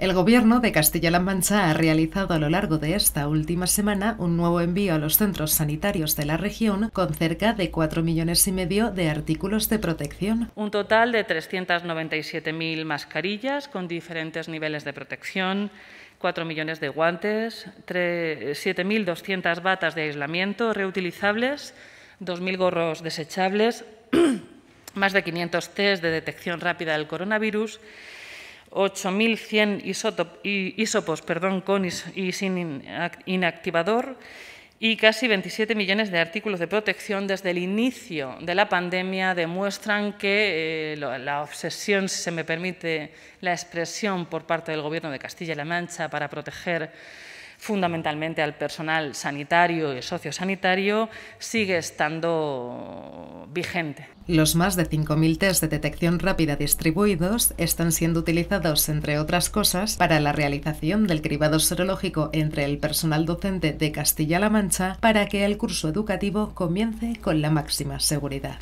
El gobierno de Castilla-La Mancha ha realizado a lo largo de esta última semana un nuevo envío a los centros sanitarios de la región con cerca de 4 millones y medio de artículos de protección. Un total de 397.000 mascarillas con diferentes niveles de protección, 4 millones de guantes, 7.200 batas de aislamiento reutilizables, 2.000 gorros desechables, más de 500 test de detección rápida del coronavirus 8.100 isopos perdón, con y sin inactivador y casi 27 millones de artículos de protección desde el inicio de la pandemia demuestran que eh, la obsesión, si se me permite la expresión, por parte del Gobierno de Castilla-La Mancha para proteger fundamentalmente al personal sanitario y sociosanitario, sigue estando vigente. Los más de 5.000 test de detección rápida distribuidos están siendo utilizados, entre otras cosas, para la realización del cribado serológico entre el personal docente de Castilla-La Mancha para que el curso educativo comience con la máxima seguridad.